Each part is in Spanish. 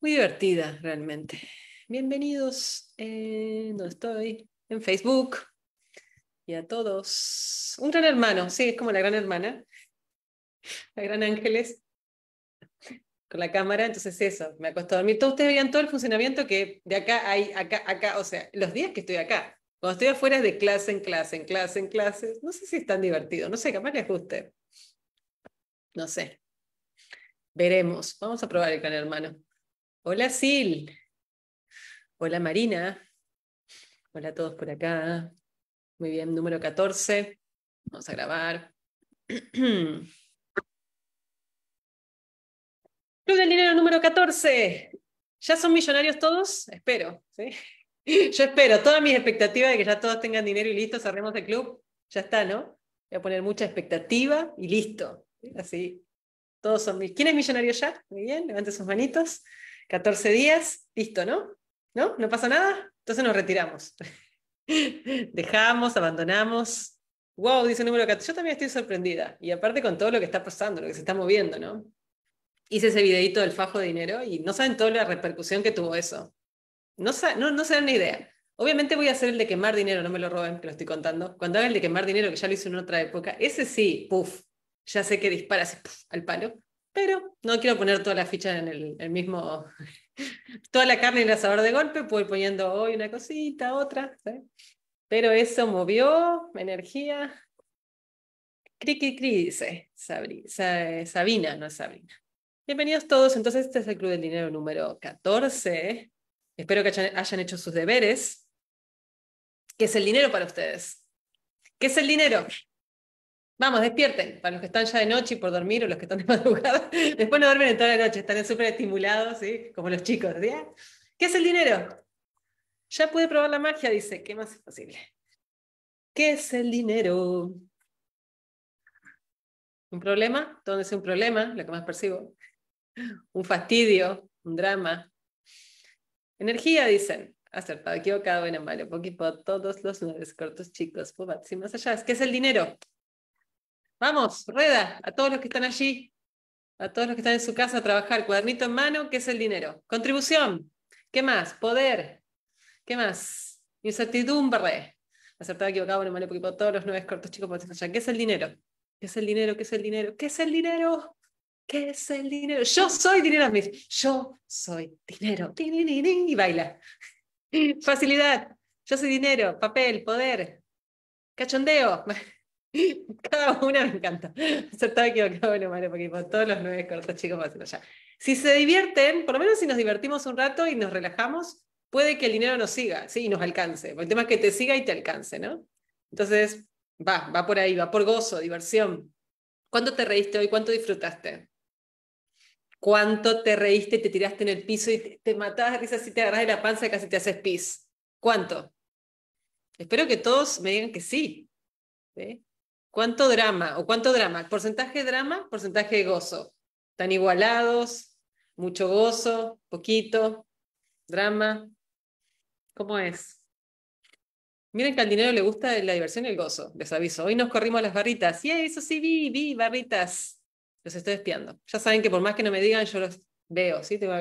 Muy divertida, realmente. Bienvenidos, eh, no estoy? En Facebook. Y a todos. Un gran hermano, sí, es como la gran hermana. La gran Ángeles. Con la cámara, entonces eso, me acostó a dormir. Todos ustedes veían todo el funcionamiento que de acá hay, acá, acá, o sea, los días que estoy acá. Cuando estoy afuera de clase en clase, en clase, en clase. No sé si es tan divertido, no sé, más les guste. No sé, Veremos. Vamos a probar el canal hermano. Hola Sil. Hola Marina. Hola a todos por acá. Muy bien, número 14. Vamos a grabar. Club del Dinero número 14. ¿Ya son millonarios todos? Espero. ¿sí? Yo espero. Todas mis expectativas de que ya todos tengan dinero y listo, cerremos el club. Ya está, ¿no? Voy a poner mucha expectativa y listo. Así todos son mis. ¿Quién es millonario ya? Muy bien, levante sus manitos. 14 días, listo, ¿no? ¿No? ¿No pasa nada? Entonces nos retiramos. Dejamos, abandonamos. Wow, dice el número 14. Yo también estoy sorprendida. Y aparte con todo lo que está pasando, lo que se está moviendo, ¿no? Hice ese videito del fajo de dinero y no saben toda la repercusión que tuvo eso. No, no, no se dan ni idea. Obviamente voy a hacer el de quemar dinero, no me lo roben, que lo estoy contando. Cuando haga el de quemar dinero, que ya lo hice en otra época, ese sí, puff, ya sé que dispara al palo, pero no quiero poner toda la ficha en el, mismo, toda la carne en el asador de golpe, puedo ir poniendo hoy una cosita, otra, pero eso movió energía. Criqui cri, dice Sabina, no es Sabrina. Bienvenidos todos, entonces este es el Club del Dinero número 14. Espero que hayan hecho sus deberes. ¿Qué es el dinero para ustedes? ¿Qué es el dinero? Vamos, despierten, para los que están ya de noche y por dormir o los que están de madrugada. Después no duermen en toda la noche, están súper estimulados, ¿sí? como los chicos. ¿Qué es el dinero? Ya pude probar la magia, dice. ¿Qué más es posible? ¿Qué es el dinero? ¿Un problema? Todo es un problema? Lo que más percibo. Un fastidio, un drama. Energía, dicen. Acertado, equivocado, bueno, malo, poquito, todos los nueve cortos, chicos, y más allá. ¿Qué es el dinero? Vamos, Reda, a todos los que están allí, a todos los que están en su casa a trabajar, cuadernito en mano, ¿qué es el dinero? Contribución. ¿Qué más? Poder. ¿Qué más? Incertidumbre. Acertado, equivocado, bueno, malo, porque todos los nueve cortos chicos por allá. ¿Qué es el dinero? ¿Qué es el dinero? ¿Qué es el dinero? ¿Qué es el dinero? ¿Qué es el dinero? Yo soy dinero, Smith. Yo soy dinero. Y baila. Facilidad. Yo soy dinero, papel, poder, cachondeo. Cada una me encanta. estaba equivocado, malo, porque todos los nueve cortos chicos pasen allá. Si se divierten, por lo menos si nos divertimos un rato y nos relajamos, puede que el dinero nos siga ¿sí? y nos alcance. El tema es que te siga y te alcance, ¿no? Entonces, va, va por ahí, va por gozo, diversión. ¿Cuánto te reíste hoy? ¿Cuánto disfrutaste? ¿Cuánto te reíste, y te tiraste en el piso y te, matabas de risa si te agarras de la panza y casi te haces pis? ¿Cuánto? Espero que todos me digan que sí. ¿sí? ¿Cuánto drama? ¿O cuánto drama? ¿Porcentaje drama? ¿Porcentaje de gozo? ¿Están igualados? ¿Mucho gozo? ¿Poquito? ¿Drama? ¿Cómo es? Miren que al dinero le gusta la diversión y el gozo, les aviso. Hoy nos corrimos las barritas. Y eso sí vi, vi barritas. Los estoy espiando. Ya saben que por más que no me digan, yo los veo, ¿sí? Tengo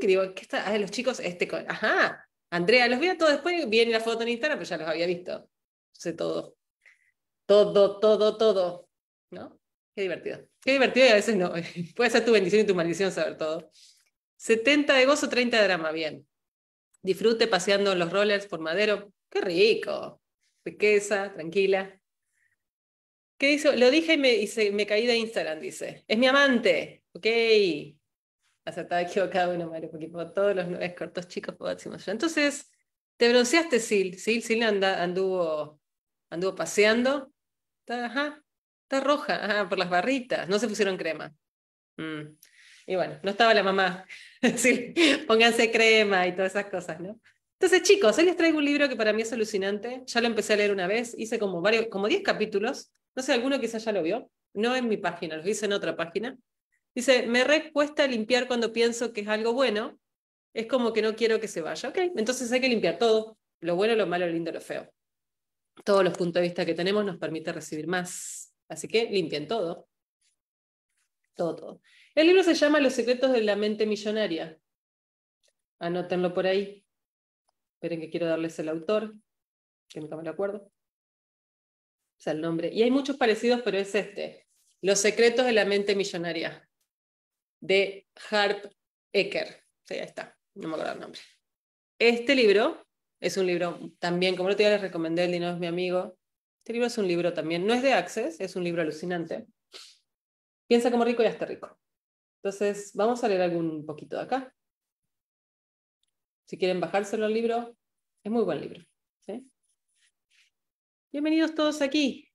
que, digo, ¿qué está? Ah, los chicos, este, ajá. Andrea, los vi a todos después, viene la foto en Instagram, pero ya los había visto. sé todo todo, todo, todo, ¿no? Qué divertido. Qué divertido y a veces no. Puede ser tu bendición y tu maldición saber todo. 70 de gozo, 30 de drama, bien. Disfrute paseando los rollers por madero. Qué rico. Riqueza, tranquila. ¿Qué dice? Lo dije y me, me caí de Instagram, dice. Es mi amante. Ok. Estaba equivocado bueno, Mario, porque todos los nueve cortos chicos Entonces, te bronceaste, Sil. Sil, Sil anduvo, anduvo paseando está, ajá, está roja, por las barritas, no se pusieron crema. Mm. Y bueno, no estaba la mamá. sí, pónganse crema y todas esas cosas, ¿no? Entonces, chicos, hoy les traigo un libro que para mí es alucinante. Ya lo empecé a leer una vez, hice como varios, como 10 capítulos. No sé, alguno quizás ya lo vio. No en mi página, lo hice en otra página. Dice, me recuesta limpiar cuando pienso que es algo bueno. Es como que no quiero que se vaya. Ok, entonces hay que limpiar todo. Lo bueno, lo malo, lo lindo, lo feo todos los puntos de vista que tenemos nos permite recibir más. Así que limpien todo. Todo, todo. El libro se llama Los secretos de la mente millonaria. Anótenlo por ahí. Esperen que quiero darles el autor, que nunca me acuerdo. O sea, el nombre. Y hay muchos parecidos, pero es este. Los secretos de la mente millonaria. De Harp Ecker. Sí, ahí está. No me acuerdo el nombre. Este libro es un libro también, como lo te iba les recomendar, El dinero es mi amigo. Este libro es un libro también, no es de Access, es un libro alucinante. Piensa como rico y hasta rico. Entonces, vamos a leer algún poquito de acá. Si quieren bajárselo al libro, es muy buen libro. Bienvenidos todos aquí.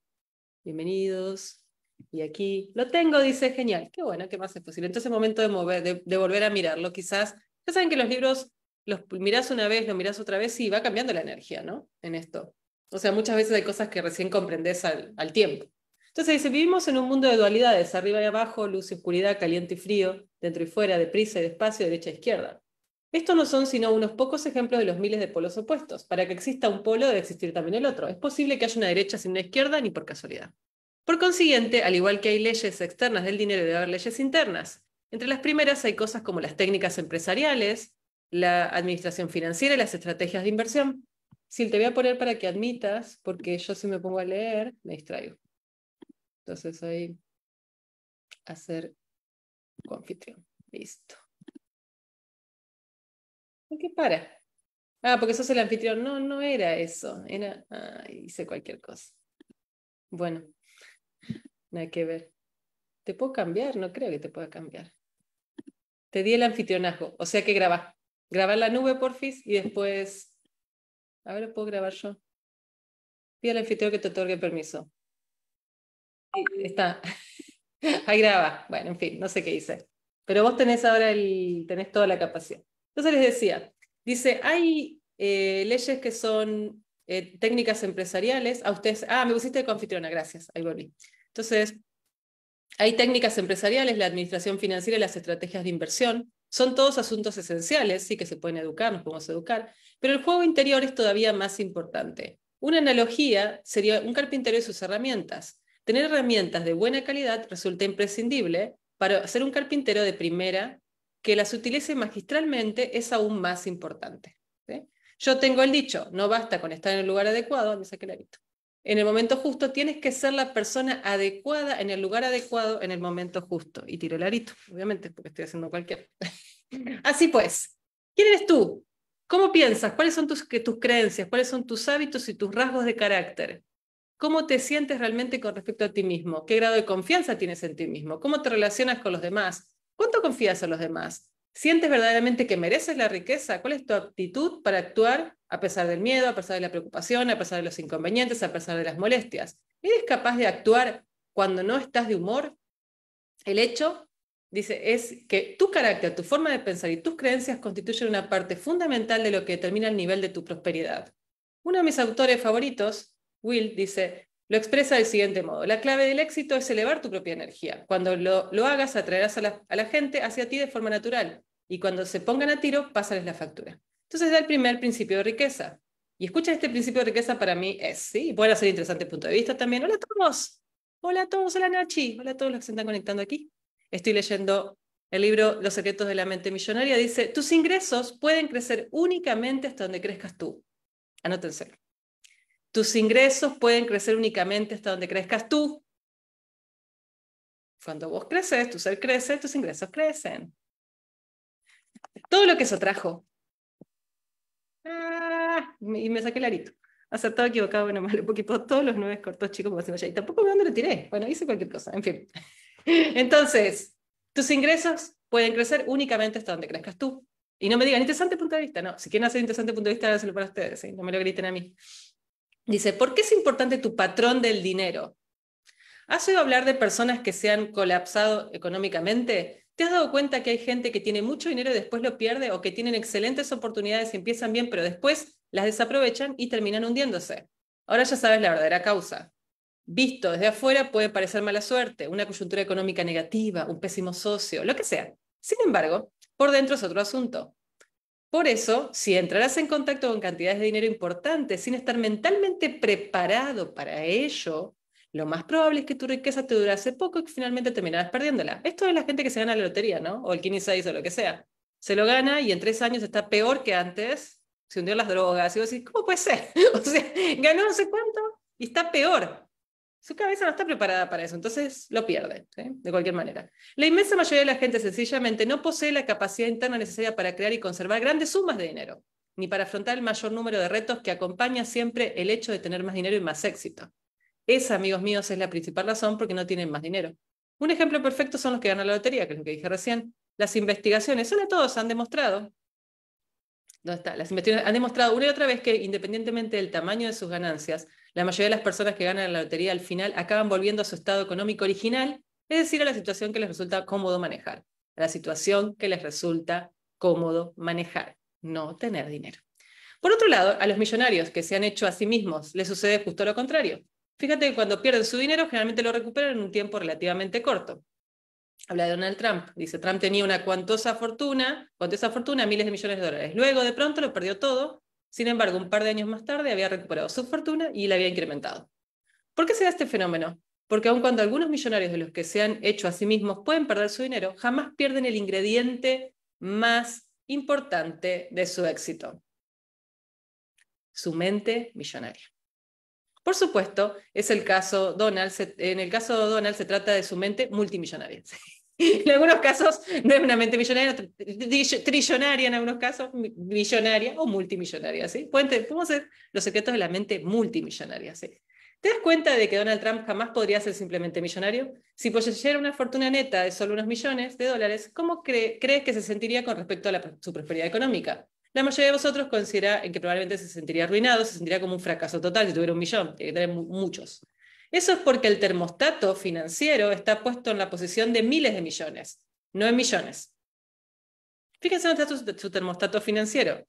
Bienvenidos. Y aquí lo tengo, dice genial. Qué bueno, qué más es posible. Entonces, momento de, mover, de volver a mirarlo. Quizás, ya saben que los libros los mirás una vez, lo mirás otra vez y va cambiando la energía, ¿no? En esto. O sea, muchas veces hay cosas que recién comprendes al, tiempo. Entonces dice, vivimos en un mundo de dualidades, arriba y abajo, luz y oscuridad, caliente y frío, dentro y fuera, deprisa y despacio, derecha e izquierda. Estos no son sino unos pocos ejemplos de los miles de polos opuestos. Para que exista un polo debe existir también el otro. Es posible que haya una derecha sin una izquierda ni por casualidad. Por consiguiente, al igual que hay leyes externas del dinero, debe haber leyes internas. Entre las primeras hay cosas como las técnicas empresariales, la administración financiera y las estrategias de inversión. Si te voy a poner para que admitas, porque yo si me pongo a leer, me distraigo. Entonces ahí, hacer anfitrión. Listo. ¿Por qué para? Ah, porque sos el anfitrión. No, no era eso. Era, ah, hice cualquier cosa. Bueno, hay que ver. ¿Te puedo cambiar? No creo que te pueda cambiar. Te di el anfitrionazgo, o sea que grabaste. Grabar la nube, porfis, y después. A ver, ¿puedo grabar yo? Pide al anfitrión que te otorgue permiso. Ahí está. Ahí graba. Bueno, en fin, no sé qué hice. Pero vos tenés ahora el, tenés toda la capacidad. Entonces les decía, dice, hay eh, leyes que son eh, técnicas empresariales. A ustedes, ah, me pusiste de confitriona, gracias, ahí volví. Entonces, hay técnicas empresariales, la administración financiera y las estrategias de inversión. Son todos asuntos esenciales, sí que se pueden educar, nos podemos educar, pero el juego interior es todavía más importante. Una analogía sería un carpintero y sus herramientas. Tener herramientas de buena calidad resulta imprescindible para ser un carpintero de primera que las utilice magistralmente es aún más importante. Yo tengo el dicho, no basta con estar en el lugar adecuado, me saqué la en el momento justo, tienes que ser la persona adecuada, en el lugar adecuado, en el momento justo. Y tiro el arito, obviamente, porque estoy haciendo cualquier. Así pues, ¿quién eres tú? ¿Cómo piensas? ¿Cuáles son tus, tus creencias? ¿Cuáles son tus hábitos y tus rasgos de carácter? ¿Cómo te sientes realmente con respecto a ti mismo? ¿Qué grado de confianza tienes en ti mismo? ¿Cómo te relacionas con los demás? ¿Cuánto confías en los demás? ¿Sientes verdaderamente que mereces la riqueza? ¿Cuál es tu aptitud para actuar a pesar del miedo, a pesar de la preocupación, a pesar de los inconvenientes, a pesar de las molestias. ¿Eres capaz de actuar cuando no estás de humor? El hecho, dice, es que tu carácter, tu forma de pensar y tus creencias constituyen una parte fundamental de lo que determina el nivel de tu prosperidad. Uno de mis autores favoritos, Will, dice, lo expresa del siguiente modo. La clave del éxito es elevar tu propia energía. Cuando lo, hagas, atraerás a la, a la gente hacia ti de forma natural. Y cuando se pongan a tiro, pásales la factura. Entonces da el primer principio de riqueza. Y escucha este principio de riqueza para mí es, sí, puede ser interesante punto de vista también. Hola a todos. Hola a todos, hola Nachi. Hola a todos los que se están conectando aquí. Estoy leyendo el libro Los secretos de la mente millonaria. Dice, tus ingresos pueden crecer únicamente hasta donde crezcas tú. Anótense. Tus ingresos pueden crecer únicamente hasta donde crezcas tú. Cuando vos creces, tu ser crece, tus ingresos crecen. Todo lo que eso trajo, Ah, y me saqué el arito. todo equivocado, bueno, malo, porque todos los nueve cortos chicos, y tampoco me dónde lo tiré. Bueno, hice cualquier cosa, en fin. Entonces, tus ingresos pueden crecer únicamente hasta donde crezcas tú. Y no me digan interesante punto de vista, no. Si quieren hacer interesante punto de vista, háganlo para ustedes, ¿eh? no me lo griten a mí. Dice, ¿por qué es importante tu patrón del dinero? ¿Has oído hablar de personas que se han colapsado económicamente? ¿Te has dado cuenta que hay gente que tiene mucho dinero y después lo pierde o que tienen excelentes oportunidades y empiezan bien, pero después las desaprovechan y terminan hundiéndose? Ahora ya sabes la verdadera causa. Visto desde afuera puede parecer mala suerte, una coyuntura económica negativa, un pésimo socio, lo que sea. Sin embargo, por dentro es otro asunto. Por eso, si entrarás en contacto con cantidades de dinero importantes sin estar mentalmente preparado para ello, lo más probable es que tu riqueza te durase poco y que finalmente terminarás perdiéndola. Esto es la gente que se gana la lotería, ¿no? O el Kini6 o lo que sea. Se lo gana y en tres años está peor que antes, se hundió las drogas. Y vos decís, ¿cómo puede ser? o sea, ganó no sé cuánto y está peor. Su cabeza no está preparada para eso, entonces lo pierde, de cualquier manera. La inmensa mayoría de la gente sencillamente no posee la capacidad interna necesaria para crear y conservar grandes sumas de dinero, ni para afrontar el mayor número de retos que acompaña siempre el hecho de tener más dinero y más éxito. Esa, amigos míos, es la principal razón porque no tienen más dinero. Un ejemplo perfecto son los que ganan la lotería, que es lo que dije recién. Las investigaciones, sobre todos, han demostrado, Las investigaciones han demostrado una y otra vez que independientemente del tamaño de sus ganancias, la mayoría de las personas que ganan la lotería al final acaban volviendo a su estado económico original, es decir, a la situación que les resulta cómodo manejar, a la situación que les resulta cómodo manejar, no tener dinero. Por otro lado, a los millonarios que se han hecho a sí mismos les sucede justo lo contrario. Fíjate que cuando pierden su dinero, generalmente lo recuperan en un tiempo relativamente corto. Habla de Donald Trump. Dice, Trump tenía una cuantosa fortuna, cuantosa fortuna, miles de millones de dólares. Luego, de pronto, lo perdió todo. Sin embargo, un par de años más tarde, había recuperado su fortuna y la había incrementado. ¿Por qué se da este fenómeno? Porque aun cuando algunos millonarios de los que se han hecho a sí mismos pueden perder su dinero, jamás pierden el ingrediente más importante de su éxito. Su mente millonaria. Por supuesto, es el caso Donald, en el caso de Donald se trata de su mente multimillonaria. en algunos casos no es una mente millonaria, trillonaria en algunos casos, millonaria o multimillonaria. ¿sí? Podemos ser los secretos de la mente multimillonaria. ¿sí? ¿Te das cuenta de que Donald Trump jamás podría ser simplemente millonario? Si poseyera una fortuna neta de solo unos millones de dólares, ¿cómo crees que se sentiría con respecto a su prosperidad económica? la mayoría de vosotros considera que probablemente se sentiría arruinado, se sentiría como un fracaso total si tuviera un millón, tiene que tener muchos. Eso es porque el termostato financiero está puesto en la posición de miles de millones, no en millones. Fíjense dónde está su, termostato financiero.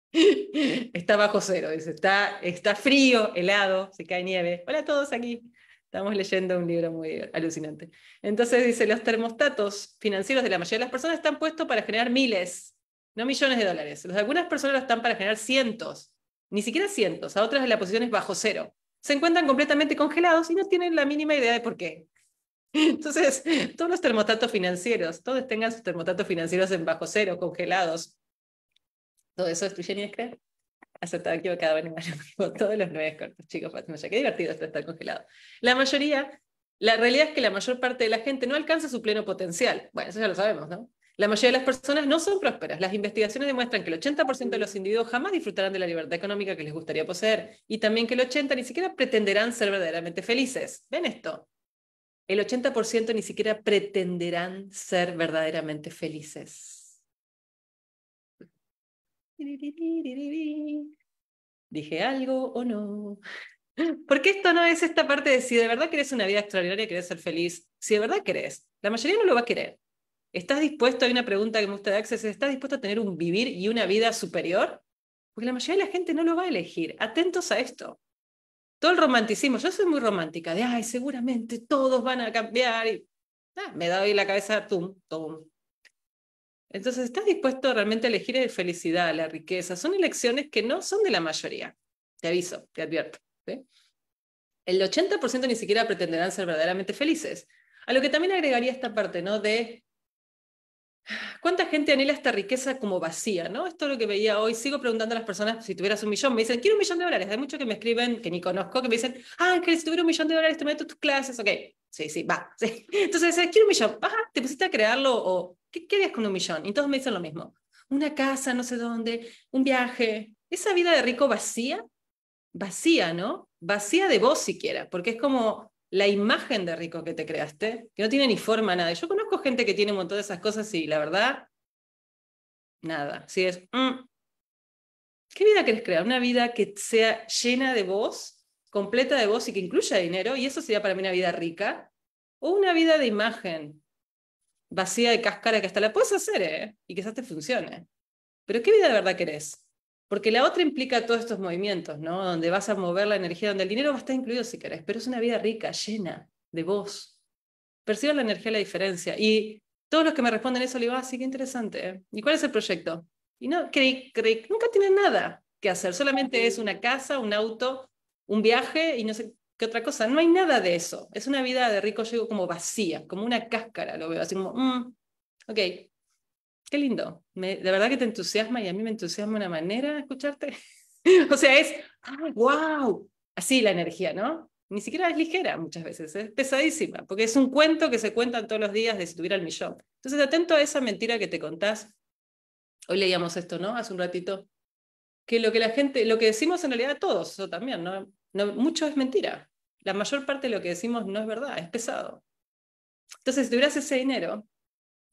está bajo cero, está, está frío, helado, se cae nieve. Hola a todos aquí. Estamos leyendo un libro muy alucinante. Entonces dice, los termostatos financieros de la mayoría de las personas están puestos para generar miles no millones de dólares. algunas personas están para generar cientos, ni siquiera cientos, a otras la posición es bajo cero. Se encuentran completamente congelados y no tienen la mínima idea de por qué. Entonces, todos los termostatos financieros, todos tengan sus termostatos financieros en bajo cero, congelados. Todo eso es tuyo ni es Acertado, equivocado, bueno, todos los nueve cortos, chicos, qué divertido estar congelado. La mayoría, la realidad es que la mayor parte de la gente no alcanza su pleno potencial. Bueno, eso ya lo sabemos, ¿no? La mayoría de las personas no son prósperas. Las investigaciones demuestran que el 80% de los individuos jamás disfrutarán de la libertad económica que les gustaría poseer y también que el 80% ni siquiera pretenderán ser verdaderamente felices. ¿Ven esto? El 80% ni siquiera pretenderán ser verdaderamente felices. ¿Dije algo o no? Porque esto no es esta parte de si de verdad querés una vida extraordinaria, querés ser feliz. Si de verdad querés, la mayoría no lo va a querer. ¿Estás dispuesto? Hay una pregunta que me gusta de Access: ¿estás dispuesto a tener un vivir y una vida superior? Porque la mayoría de la gente no lo va a elegir. Atentos a esto. Todo el romanticismo. Yo soy muy romántica, de ay, seguramente todos van a cambiar. Y, ah, me da hoy la cabeza, tum, tum. Entonces, ¿estás dispuesto realmente a elegir la felicidad, la riqueza? Son elecciones que no son de la mayoría. Te aviso, te advierto. El 80% ni siquiera pretenderán ser verdaderamente felices. A lo que también agregaría esta parte, ¿no? De ¿Cuánta gente anhela esta riqueza como vacía? ¿no? Esto es lo que veía hoy. Sigo preguntando a las personas si tuvieras un millón. Me dicen, quiero un millón de dólares. Hay muchos que me escriben, que ni conozco, que me dicen, ah, Ángel, si tuviera un millón de dólares, te meto tus clases. Ok, sí, sí, va. Entonces, eh, quiero un millón. ¿te pusiste a crearlo o qué, qué harías con un millón? Y todos me dicen lo mismo. Una casa, no sé dónde, un viaje. Esa vida de rico vacía, vacía, ¿no? Vacía de vos siquiera, porque es como, la imagen de rico que te creaste, que no tiene ni forma, nada. Yo conozco gente que tiene un montón de esas cosas y la verdad, nada. Si es, mm". ¿qué vida querés crear? Una vida que sea llena de vos, completa de vos y que incluya dinero, y eso sería para mí una vida rica, o una vida de imagen, vacía de cáscara, que hasta la puedes hacer, ¿eh? Y quizás te funcione. Pero ¿qué vida de verdad querés? Porque la otra implica todos estos movimientos, ¿no? Donde vas a mover la energía, donde el dinero va a estar incluido si querés, pero es una vida rica, llena de vos. Perciban la energía la diferencia. Y todos los que me responden eso, le digo, ah, sí, qué interesante. ¿eh? ¿Y cuál es el proyecto? Y no, creí, nunca tiene nada que hacer, solamente es una casa, un auto, un viaje y no sé qué otra cosa. No hay nada de eso. Es una vida de rico, yo como vacía, como una cáscara, lo veo así como, mm, ok, Qué lindo. Me, de verdad que te entusiasma y a mí me entusiasma una manera escucharte. o sea, es, wow! Ah, Así la energía, ¿no? Ni siquiera es ligera muchas veces, es pesadísima, porque es un cuento que se cuentan todos los días de si tuviera el millón. Entonces, atento a esa mentira que te contás. Hoy leíamos esto, ¿no? Hace un ratito. Que lo que la gente, lo que decimos en realidad todos, eso también, ¿no? no mucho es mentira. La mayor parte de lo que decimos no es verdad, es pesado. Entonces, si tuvieras ese dinero,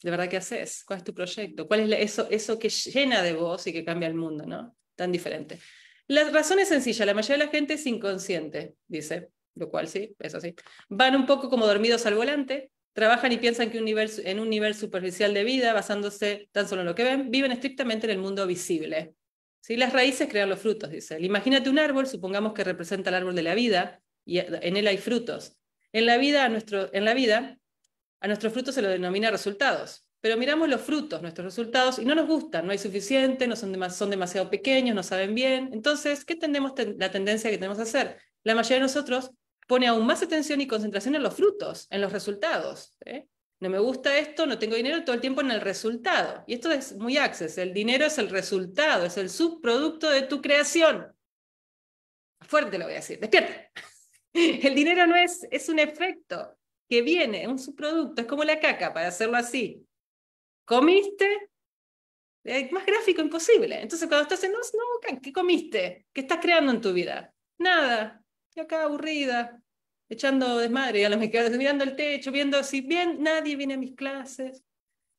de verdad qué haces, cuál es tu proyecto, cuál es eso, que llena de vos y que cambia el mundo, ¿no? Tan diferente. La razón es sencilla, la mayoría de la gente es inconsciente, dice, lo cual sí, eso sí. Van un poco como dormidos al volante, trabajan y piensan que un en un nivel superficial de vida, basándose tan solo en lo que ven, viven estrictamente en el mundo visible. Las raíces crean los frutos, dice Imagínate un árbol, supongamos que representa el árbol de la vida, y en él hay frutos. En la vida, nuestro, en la vida a nuestros frutos se los denomina resultados, pero miramos los frutos, nuestros resultados, y no nos gustan, no hay suficiente, no son, son demasiado pequeños, no saben bien. Entonces, ¿qué tenemos la tendencia que tenemos a hacer? La mayoría de nosotros pone aún más atención y concentración en los frutos, en los resultados. ¿eh? No me gusta esto, no tengo dinero, todo el tiempo en el resultado. Y esto es muy access, el dinero es el resultado, es el subproducto de tu creación. Fuerte lo voy a decir, despierta. El dinero no es, es un efecto, que viene, un subproducto, es como la caca, para hacerlo así. Comiste, eh, más gráfico imposible. Entonces, cuando estás en, no, ¿qué comiste? ¿Qué estás creando en tu vida? Nada. Yo acá aburrida, echando desmadre, a los me mirando el techo, viendo si bien nadie viene a mis clases.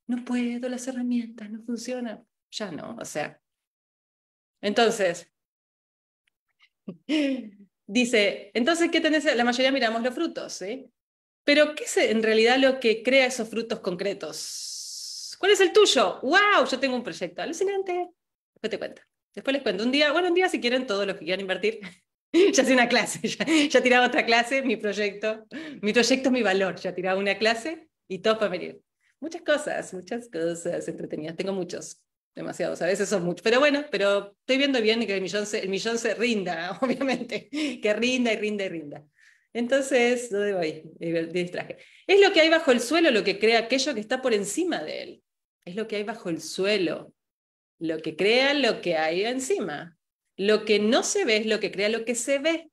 No puedo, las herramientas no funcionan. Ya no, o sea. Entonces, dice, entonces, ¿qué tenés? La mayoría miramos los frutos, ¿sí? Pero, ¿qué es en realidad lo que crea esos frutos concretos? ¿Cuál es el tuyo? ¡Wow! Yo tengo un proyecto alucinante. Después te cuento. Después les cuento. Un día, bueno, un día si quieren, todos los que quieran invertir. ya hice una clase, ya, tiraba otra clase, mi proyecto. Mi proyecto es mi valor. Ya tiraba una clase y todo para venir. Muchas cosas, muchas cosas entretenidas. Tengo muchos demasiados, a veces son muchos. Pero bueno, pero estoy viendo bien que el millón el millón se rinda, obviamente, que rinda y rinda y rinda. Entonces, ¿dónde voy? distraje. Es lo que hay bajo el suelo lo que crea aquello que está por encima de él. Es lo que hay bajo el suelo, lo que crea lo que hay encima. Lo que no se ve es lo que crea lo que se ve.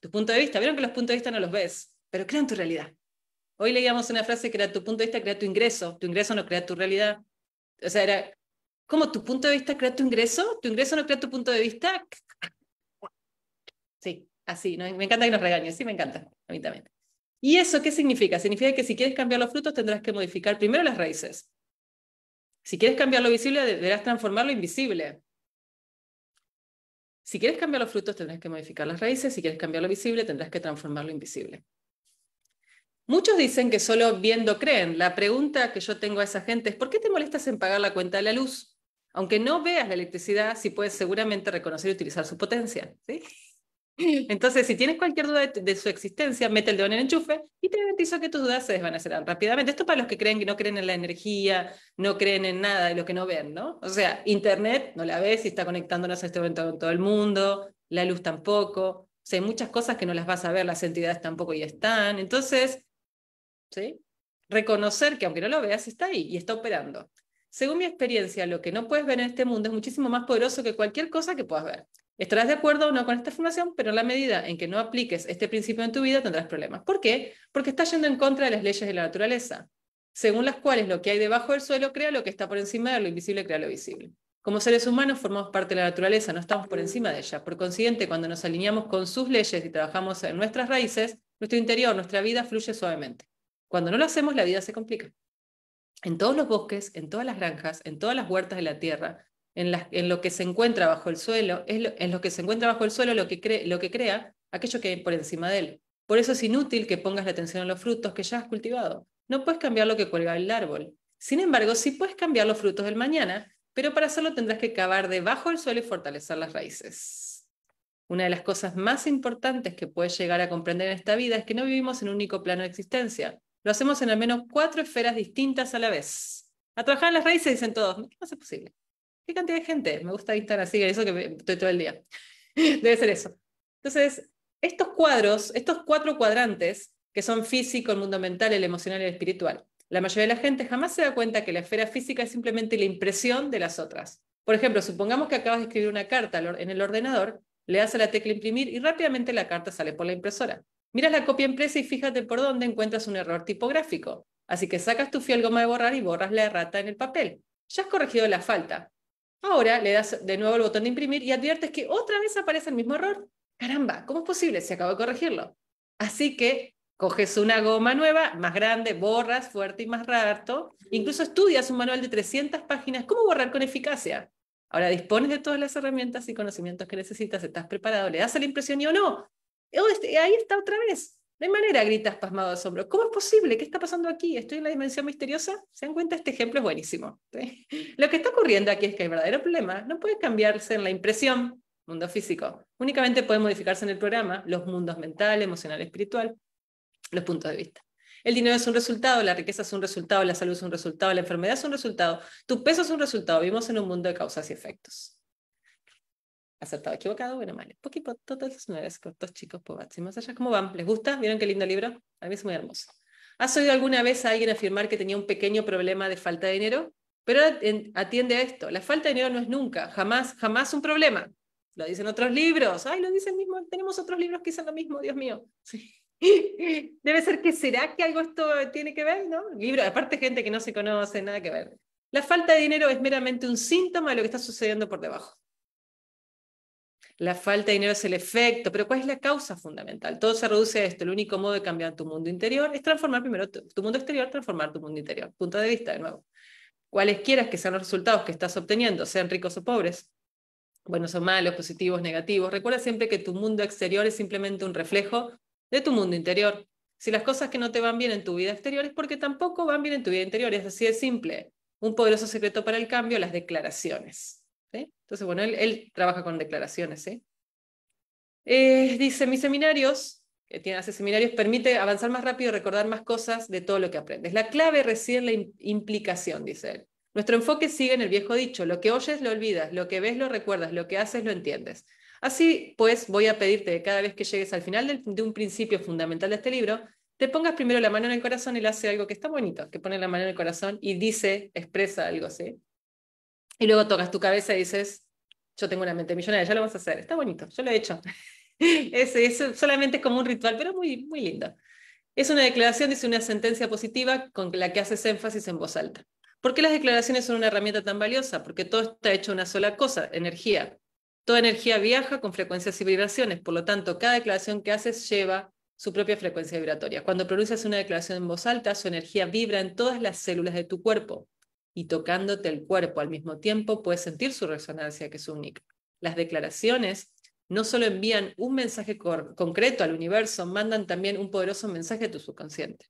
Tu punto de vista. Vieron que los puntos de vista no los ves, pero crean tu realidad. Hoy leíamos una frase que era tu punto de vista crea tu ingreso, tu ingreso no crea tu realidad. O sea, era como tu punto de vista crea tu ingreso, tu ingreso no crea tu punto de vista. Sí, me encanta que nos regañen, sí, me encanta, a mí también. ¿Y eso qué significa? Significa que si quieres cambiar los frutos tendrás que modificar primero las raíces. Si quieres cambiar lo visible, deberás transformarlo lo invisible. Si quieres cambiar los frutos, tendrás que modificar las raíces. Si quieres cambiar lo visible, tendrás que transformarlo invisible. Muchos dicen que solo viendo creen. La pregunta que yo tengo a esa gente es, ¿por qué te molestas en pagar la cuenta de la luz? Aunque no veas la electricidad, si puedes seguramente reconocer y utilizar su potencia. ¿sí? Entonces, si tienes cualquier duda de, su existencia, mete el dedo en el enchufe y te garantizo que tus dudas se desvanecerán rápidamente. Esto para los que creen que no creen en la energía, no creen en nada de lo que no ven, ¿no? O sea, Internet no la ves y está conectándonos en este momento con todo el mundo, la luz tampoco. hay muchas cosas que no las vas a ver, las entidades tampoco y están. Entonces, ¿sí? Reconocer que aunque no lo veas, está ahí y está operando. Según mi experiencia, lo que no puedes ver en este mundo es muchísimo más poderoso que cualquier cosa que puedas ver. Estarás de acuerdo o no con esta afirmación, pero en la medida en que no apliques este principio en tu vida tendrás problemas. ¿Por qué? Porque está yendo en contra de las leyes de la naturaleza, según las cuales lo que hay debajo del suelo crea lo que está por encima de lo invisible crea lo visible. Como seres humanos formamos parte de la naturaleza, no estamos por encima de ella. Por consiguiente, cuando nos alineamos con sus leyes y trabajamos en nuestras raíces, nuestro interior, nuestra vida fluye suavemente. Cuando no lo hacemos, la vida se complica. En todos los bosques, en todas las granjas, en todas las huertas de la tierra, en, lo que se encuentra bajo el suelo, es lo, en lo que se encuentra bajo el suelo lo que, lo que crea aquello que hay por encima de él. Por eso es inútil que pongas la atención a los frutos que ya has cultivado. No puedes cambiar lo que cuelga el árbol. Sin embargo, sí puedes cambiar los frutos del mañana, pero para hacerlo tendrás que cavar debajo del suelo y fortalecer las raíces. Una de las cosas más importantes que puedes llegar a comprender en esta vida es que no vivimos en un único plano de existencia. Lo hacemos en al menos cuatro esferas distintas a la vez. A trabajar en las raíces, dicen todos, ¿qué es posible? ¿Qué cantidad de gente? Me gusta estar así, eso que estoy todo el día. Debe ser eso. Entonces, estos cuadros, estos cuatro cuadrantes, que son físico, el mundo mental, el emocional y el espiritual, la mayoría de la gente jamás se da cuenta que la esfera física es simplemente la impresión de las otras. Por ejemplo, supongamos que acabas de escribir una carta en el ordenador, le das a la tecla imprimir y rápidamente la carta sale por la impresora. Miras la copia impresa y fíjate por dónde encuentras un error tipográfico. Así que sacas tu fiel goma de borrar y borras la errata en el papel. Ya has corregido la falta, Ahora le das de nuevo el botón de imprimir y adviertes que otra vez aparece el mismo error. Caramba, ¿cómo es posible? Se acabó de corregirlo. Así que coges una goma nueva, más grande, borras fuerte y más rato. Incluso estudias un manual de 300 páginas, cómo borrar con eficacia. Ahora dispones de todas las herramientas y conocimientos que necesitas, estás preparado, le das a la impresión y o no. Este, ahí está otra vez. No hay manera, gritas pasmado de asombro. ¿Cómo es posible? ¿Qué está pasando aquí? ¿Estoy en la dimensión misteriosa? ¿Se dan cuenta? Este ejemplo es buenísimo. Lo que está ocurriendo aquí es que el verdadero problema no puede cambiarse en la impresión, mundo físico. Únicamente puede modificarse en el programa los mundos mental, emocional, espiritual, los puntos de vista. El dinero es un resultado, la riqueza es un resultado, la salud es un resultado, la enfermedad es un resultado, tu peso es un resultado. Vivimos en un mundo de causas y efectos acertado, equivocado, bueno, mal. Poquito, todos nueve, cortos, chicos, pobats pues, y más allá. ¿Cómo van? ¿Les gusta? ¿Vieron qué lindo libro? A mí es muy hermoso. ¿Has oído alguna vez a alguien afirmar que tenía un pequeño problema de falta de dinero? Pero atiende a esto, la falta de dinero no es nunca, jamás, jamás un problema. Lo dicen otros libros, ay, lo dicen mismo, tenemos otros libros que dicen lo mismo, Dios mío. Sí. Debe ser que será que algo esto tiene que ver, ¿no? Libro, aparte gente que no se conoce, nada que ver. La falta de dinero es meramente un síntoma de lo que está sucediendo por debajo la falta de dinero es el efecto, pero ¿cuál es la causa fundamental? Todo se reduce a esto. El único modo de cambiar tu mundo interior es transformar primero tu, mundo exterior, transformar tu mundo interior. Punto de vista, de nuevo. quieras que sean los resultados que estás obteniendo, sean ricos o pobres, buenos o malos, positivos, negativos, recuerda siempre que tu mundo exterior es simplemente un reflejo de tu mundo interior. Si las cosas que no te van bien en tu vida exterior es porque tampoco van bien en tu vida interior, es así de simple. Un poderoso secreto para el cambio, las declaraciones. Entonces, bueno, él, trabaja con declaraciones. Eh, dice, mis seminarios, que tiene, hace seminarios, permite avanzar más rápido y recordar más cosas de todo lo que aprendes. La clave reside en la implicación, dice él. Nuestro enfoque sigue en el viejo dicho, lo que oyes lo olvidas, lo que ves lo recuerdas, lo que haces lo entiendes. Así pues, voy a pedirte que cada vez que llegues al final de un principio fundamental de este libro, te pongas primero la mano en el corazón, y le hace algo que está bonito, que pone la mano en el corazón y dice, expresa algo, ¿sí? Y luego tocas tu cabeza y dices, yo tengo una mente millonaria, ya lo vas a hacer, está bonito, yo lo he hecho. es, es, solamente como un ritual, pero muy, muy lindo. Es una declaración, dice una sentencia positiva con la que haces énfasis en voz alta. ¿Por qué las declaraciones son una herramienta tan valiosa? Porque todo está hecho una sola cosa, energía. Toda energía viaja con frecuencias y vibraciones, por lo tanto, cada declaración que haces lleva su propia frecuencia vibratoria. Cuando pronuncias una declaración en voz alta, su energía vibra en todas las células de tu cuerpo, y tocándote el cuerpo al mismo tiempo puedes sentir su resonancia que es única. Las declaraciones no solo envían un mensaje concreto al universo, mandan también un poderoso mensaje a tu subconsciente.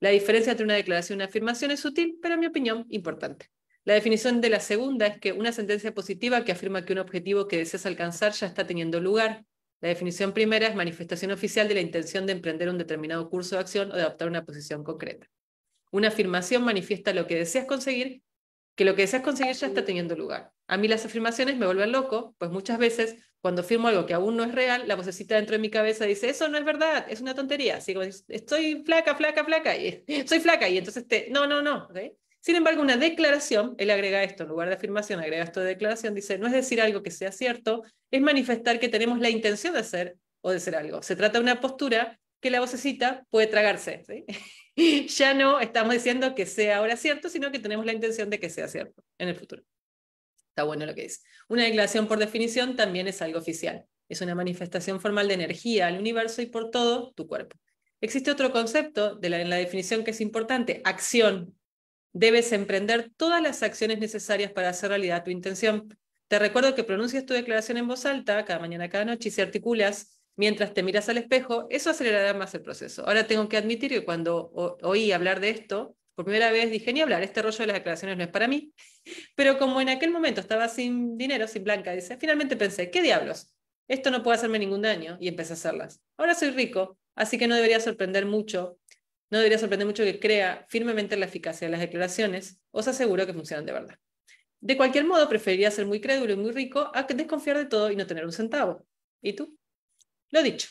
La diferencia entre una declaración y una afirmación es sutil, pero en mi opinión, importante. La definición de la segunda es que una sentencia positiva que afirma que un objetivo que deseas alcanzar ya está teniendo lugar. La definición primera es manifestación oficial de la intención de emprender un determinado curso de acción o de adoptar una posición concreta. Una afirmación manifiesta lo que deseas conseguir, que lo que deseas conseguir ya está teniendo lugar. A mí las afirmaciones me vuelven loco, pues muchas veces cuando firmo algo que aún no es real, la vocecita dentro de mi cabeza dice, eso no es verdad, es una tontería. Sigo, estoy flaca, flaca, flaca, y, soy flaca, y entonces te, no, no, no. Sin embargo, una declaración, él agrega esto, en lugar de afirmación, agrega esto de declaración, dice, no es decir algo que sea cierto, es manifestar que tenemos la intención de hacer o de ser algo. Se trata de una postura que la vocecita puede tragarse. ya no estamos diciendo que sea ahora cierto, sino que tenemos la intención de que sea cierto en el futuro. Está bueno lo que dice. Una declaración por definición también es algo oficial. Es una manifestación formal de energía al universo y por todo tu cuerpo. Existe otro concepto de en la definición que es importante, acción. Debes emprender todas las acciones necesarias para hacer realidad tu intención. Te recuerdo que pronuncias tu declaración en voz alta cada mañana, cada noche y si articulas mientras te miras al espejo, eso acelerará más el proceso. Ahora tengo que admitir que cuando oí hablar de esto, por primera vez dije, ni hablar, este rollo de las declaraciones no es para mí. Pero como en aquel momento estaba sin dinero, sin blanca, dice, finalmente pensé, ¿qué diablos? Esto no puede hacerme ningún daño y empecé a hacerlas. Ahora soy rico, así que no debería sorprender mucho, no debería sorprender mucho que crea firmemente la eficacia de las declaraciones. Os aseguro que funcionan de verdad. De cualquier modo, preferiría ser muy crédulo y muy rico a desconfiar de todo y no tener un centavo. ¿Y tú? Lo dicho,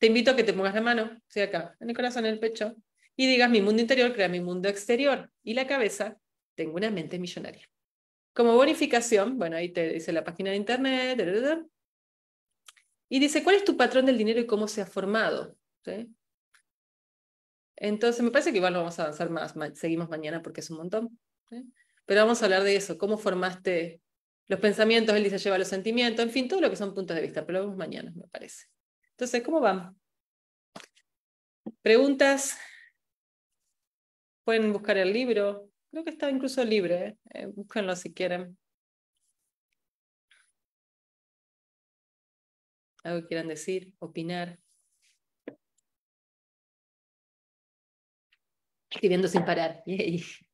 te invito a que te pongas la mano, sea acá, en el corazón, en el pecho, y digas, mi mundo interior crea mi mundo exterior, y la cabeza, tengo una mente millonaria. Como bonificación, bueno, ahí te dice la página de internet, y dice, ¿cuál es tu patrón del dinero y cómo se ha formado? Entonces, me parece que igual vamos a avanzar más, seguimos mañana porque es un montón. Pero vamos a hablar de eso, cómo formaste los pensamientos, él dice lleva los sentimientos, en fin, todo lo que son puntos de vista, pero lo vemos mañana, me parece. Entonces, ¿cómo van? Preguntas. Pueden buscar el libro. Creo que está incluso libre. ¿eh? eh búsquenlo si quieren. Algo quieran decir, opinar. Escribiendo sin parar.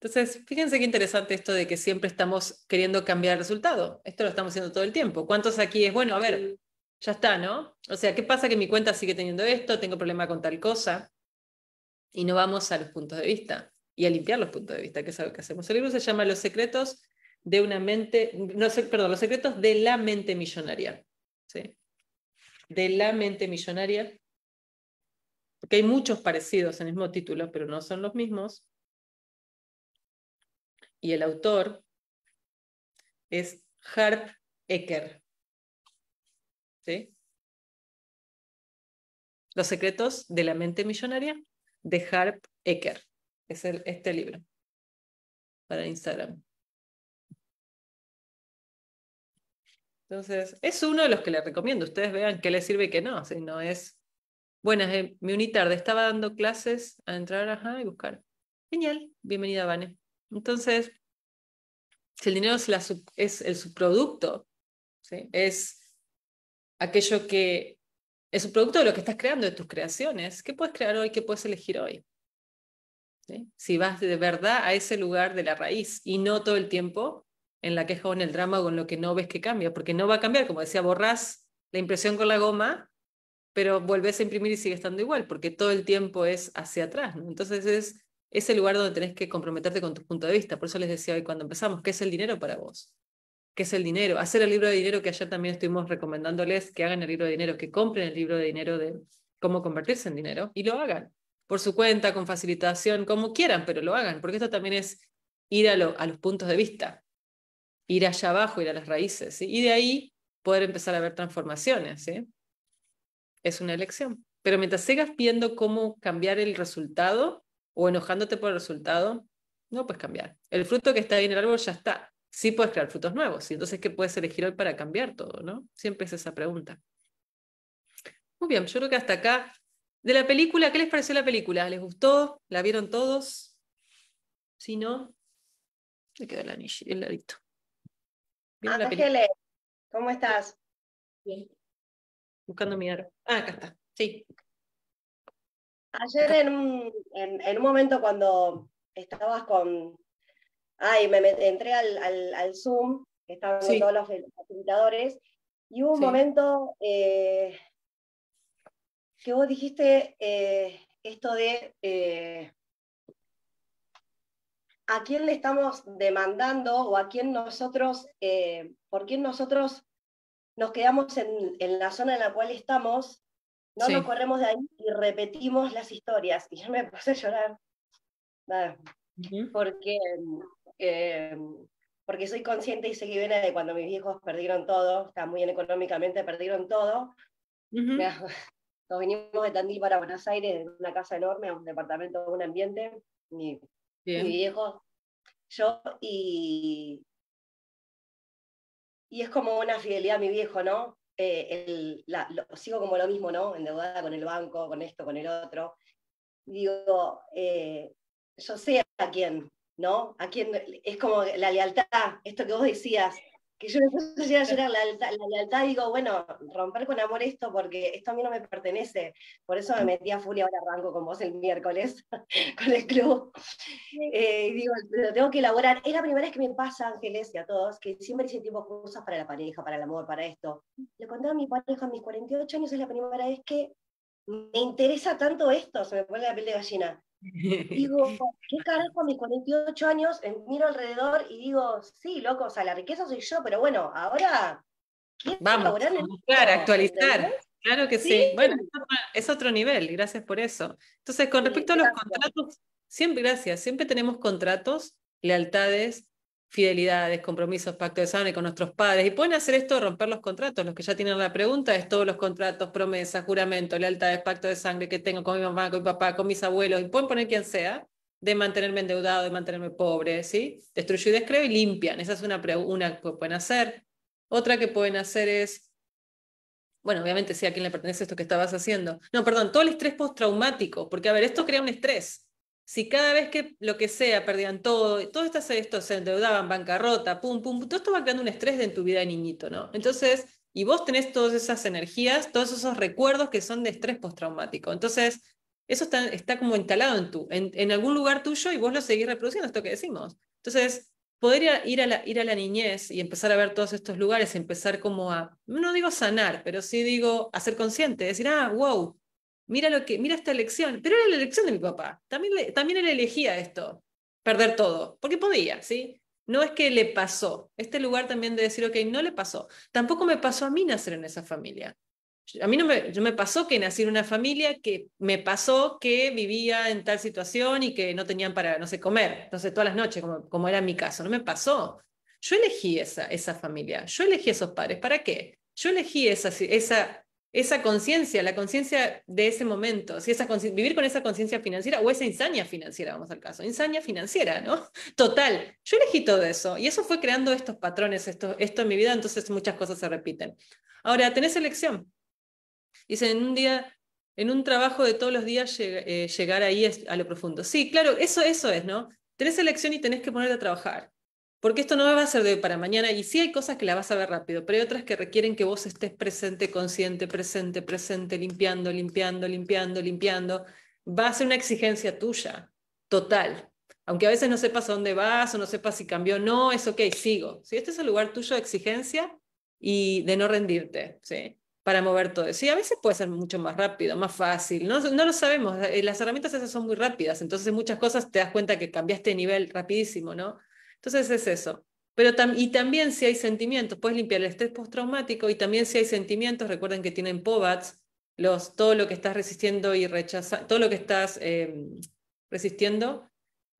Entonces, fíjense qué interesante esto de que siempre estamos queriendo cambiar el resultado. Esto lo estamos haciendo todo el tiempo. ¿Cuántos aquí es, bueno, a ver, ya está, ¿no? O sea, ¿qué pasa que mi cuenta sigue teniendo esto? Tengo problema con tal cosa. Y no vamos a los puntos de vista y a limpiar los puntos de vista, que es algo que hacemos. El libro se llama Los secretos de una mente, no sé, perdón, los secretos de la mente millonaria. De la mente millonaria. Porque hay muchos parecidos en el mismo título, pero no son los mismos y el autor es Harp Ecker. ¿Sí? Los secretos de la mente millonaria de Harp Ecker. Es el, este libro para Instagram. Entonces, es uno de los que le recomiendo. Ustedes vean qué le sirve y qué no. Si no es. Buenas, eh, mi unitarde estaba dando clases a entrar ajá, y buscar. Genial. Bienvenida, Vane. Entonces, si el dinero es, el subproducto, ¿sí? es aquello que es un producto de lo que estás creando, de tus creaciones, ¿qué puedes crear hoy? ¿Qué puedes elegir hoy? Si vas de verdad a ese lugar de la raíz y no todo el tiempo en la queja o en el drama con lo que no ves que cambia, porque no va a cambiar, como decía, borrás la impresión con la goma, pero volvés a imprimir y sigue estando igual, porque todo el tiempo es hacia atrás. ¿no? Entonces es es el lugar donde tenés que comprometerte con tus punto de vista. Por eso les decía hoy cuando empezamos, ¿qué es el dinero para vos? ¿Qué es el dinero? Hacer el libro de dinero que ayer también estuvimos recomendándoles que hagan el libro de dinero, que compren el libro de dinero de cómo convertirse en dinero y lo hagan por su cuenta, con facilitación, como quieran, pero lo hagan, porque esto también es ir a, los puntos de vista, ir allá abajo, ir a las raíces, y de ahí poder empezar a ver transformaciones. Es una elección. Pero mientras sigas viendo cómo cambiar el resultado, o enojándote por el resultado, no puedes cambiar. El fruto que está ahí en el árbol ya está. Sí puedes crear frutos nuevos. Y entonces, ¿qué puedes elegir hoy para cambiar todo? ¿no? Siempre es esa pregunta. Muy bien, yo creo que hasta acá. De la película, ¿qué les pareció la película? ¿Les gustó? ¿La vieron todos? Si no, me que el, anillo, el ladito. Ah, la ¿Cómo estás? Bien. Buscando mi Ah, acá está. Sí. Ayer en un, momento cuando estabas con... Ay, me entré al, Zoom, que estaban todos los facilitadores, y hubo un momento eh, que vos dijiste eh, esto de eh, a quién le estamos demandando o a quién nosotros, por quién nosotros nos quedamos en, en, la zona en la cual estamos no nos corremos de ahí y repetimos las historias. Y yo me puse a llorar. Nada. Porque, em, porque soy consciente y sé que viene de cuando mis viejos perdieron todo, está muy bien económicamente, perdieron todo. nos vinimos de Tandil para Buenos Aires, de una casa enorme a un departamento, un ambiente. Mi, mi viejo, yo y, y es como una fidelidad a mi viejo, ¿no? Eh, el, lo, sigo como lo mismo, ¿no? Endeudada con el banco, con esto, con el otro. Digo, eh, yo sé a quién, ¿no? A quién, es como la lealtad, esto que vos decías, que yo me puse a llorar la, lealtad, la digo, bueno, romper con amor esto porque esto a mí no me pertenece. Por eso me metí a full ahora arranco con vos el miércoles con el club. Eh, y digo, lo tengo que elaborar. Es la primera vez que me pasa, Ángeles, y a todos, que siempre hice tipo cosas para la pareja, para el amor, para esto. Le conté a mi pareja a mis 48 años, es la primera vez que me interesa tanto esto, se me pone la piel de gallina. Digo, ¿qué carajo a mis 48 años? Eh, miro alrededor y digo, sí, loco, o sea, la riqueza soy yo, pero bueno, ahora Vamos, a buscar, actualizar. Claro que sí. Bueno, es otro nivel, gracias por eso. Entonces, con respecto a los contratos, siempre, gracias, siempre tenemos contratos, lealtades, fidelidades, compromisos, pacto de sangre con nuestros padres. Y pueden hacer esto, romper los contratos. Los que ya tienen la pregunta es todos los contratos, promesas, juramento, lealtades, pacto de sangre que tengo con mi mamá, con mi papá, con mis abuelos, y pueden poner quien sea, de mantenerme endeudado, de mantenerme pobre, ¿sí? Destruyo y descreo y limpian. Esa es una, una que pueden hacer. Otra que pueden hacer es, bueno, obviamente sí, a quién le pertenece esto que estabas haciendo. No, perdón, todo el estrés postraumático, porque a ver, esto crea un estrés si cada vez que lo que sea perdían todo, todo esto, esto se endeudaban, bancarrota, pum, pum, todo esto va creando un estrés en tu vida de niñito, ¿no? Entonces, y vos tenés todas esas energías, todos esos recuerdos que son de estrés postraumático. Entonces, eso está, como instalado en, tu, en, algún lugar tuyo y vos lo seguís reproduciendo, esto que decimos. Entonces, podría ir a, la, ir a la niñez y empezar a ver todos estos lugares, empezar como a, no digo sanar, pero sí digo hacer consciente, decir, ah, wow, mira, lo que, mira esta elección, pero era la elección de mi papá, también, también él elegía esto, perder todo, porque podía, ¿sí? No es que le pasó, este lugar también de decir, ok, no le pasó, tampoco me pasó a mí nacer en esa familia. A mí no me, yo me pasó que nací en una familia que me pasó que vivía en tal situación y que no tenían para, no sé, comer, entonces todas las noches, como, como era mi caso, no me pasó. Yo elegí esa, esa familia, yo elegí esos padres, ¿para qué? Yo elegí esa, esa esa conciencia, la conciencia de ese momento, si esa vivir con esa conciencia financiera o esa insania financiera, vamos al caso, insania financiera, ¿no? Total, yo elegí todo eso y eso fue creando estos patrones, esto, esto en mi vida, entonces muchas cosas se repiten. Ahora, tenés elección. Dice, en un día, en un trabajo de todos los días eh, llegar ahí a lo profundo. Sí, claro, eso, eso es, ¿no? Tenés elección y tenés que ponerte a trabajar. Porque esto no va a ser de para mañana y sí hay cosas que la vas a ver rápido, pero hay otras que requieren que vos estés presente, consciente, presente, presente, limpiando, limpiando, limpiando, limpiando. Va a ser una exigencia tuya, total. Aunque a veces no sepas a dónde vas o no sepas si cambió no, es ok, sigo. si Este es el lugar tuyo de exigencia y de no rendirte, ¿sí? Para mover todo. y a veces puede ser mucho más rápido, más fácil. No, no lo sabemos. Eh, las herramientas esas son muy rápidas, entonces muchas cosas te das cuenta que cambiaste de nivel rapidísimo, ¿no? Entonces es eso. Pero y también si hay sentimientos, puedes limpiar el estrés postraumático y también si hay sentimientos, recuerden que tienen POVATS, los, todo lo que estás resistiendo y rechazando, todo lo que estás em, resistiendo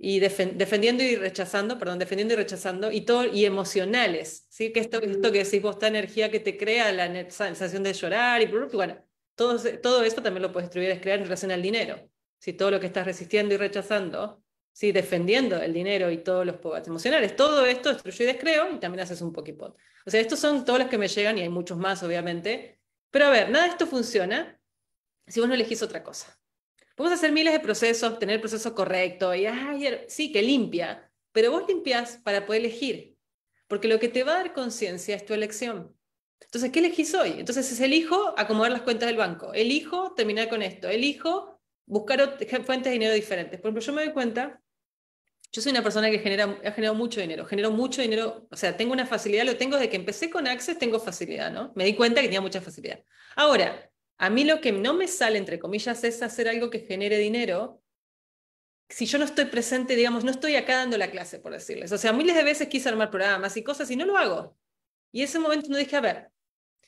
y defendiendo y rechazando, perdón, defendiendo y rechazando, y, todo, y emocionales, ¿sí? que esto, que decís vos, esta energía que te crea, la sensación de llorar, y bueno, todo, todo eso también lo puedes destruir, es crear en relación al dinero, si todo lo que estás resistiendo y rechazando, ¿sí? defendiendo el dinero y todos los pobres emocionales. Todo esto destruye y descreo y también haces un Pokipot. O sea, estos son todos los que me llegan y hay muchos más, obviamente. Pero a ver, nada de esto funciona si vos no elegís otra cosa. Podemos hacer miles de procesos, tener el proceso correcto y ay, er, sí, que limpia, pero vos limpias para poder elegir. Porque lo que te va a dar conciencia es tu elección. Entonces, ¿qué elegís hoy? Entonces es elijo acomodar las cuentas del banco, elijo terminar con esto, elijo buscar fuentes de dinero diferentes. Por ejemplo, yo me doy cuenta yo soy una persona que ha generado mucho dinero, genero mucho dinero, o sea, tengo una facilidad, lo tengo desde que empecé con Access, tengo facilidad, ¿no? Me di cuenta que tenía mucha facilidad. Ahora, a mí lo que no me sale, entre comillas, es hacer algo que genere dinero. Si yo no estoy presente, digamos, no estoy acá dando la clase, por decirles. O sea, miles de veces quise armar programas y cosas y no lo hago. Y ese momento no dije, a ver,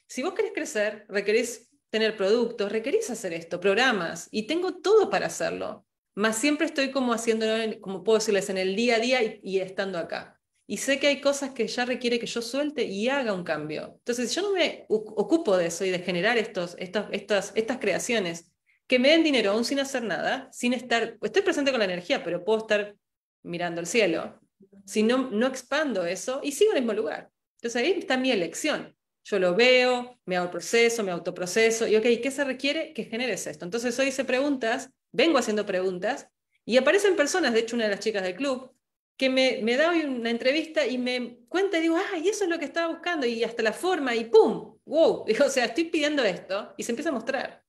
si vos querés crecer, requerís tener productos, requerís hacer esto, programas, y tengo todo para hacerlo. Más siempre estoy como haciéndolo, como puedo decirles, en el día a día y, estando acá. Y sé que hay cosas que ya requiere que yo suelte y haga un cambio. Entonces, si yo no me ocupo de eso y de generar estos, estas, estas creaciones que me den dinero aún sin hacer nada, sin estar, estoy presente con la energía, pero puedo estar mirando el cielo. Si no, no expando eso y sigo en el mismo lugar. Entonces ahí está mi elección. Yo lo veo, me hago proceso, me autoproceso y, ok, ¿qué se requiere que genere esto? Entonces hoy hice preguntas vengo haciendo preguntas y aparecen personas, de hecho una de las chicas del club, que me, me da hoy una entrevista y me cuenta y digo, ah, y eso es lo que estaba buscando, y hasta la forma, y ¡pum! ¡Wow! Digo, o sea, estoy pidiendo esto y se empieza a mostrar.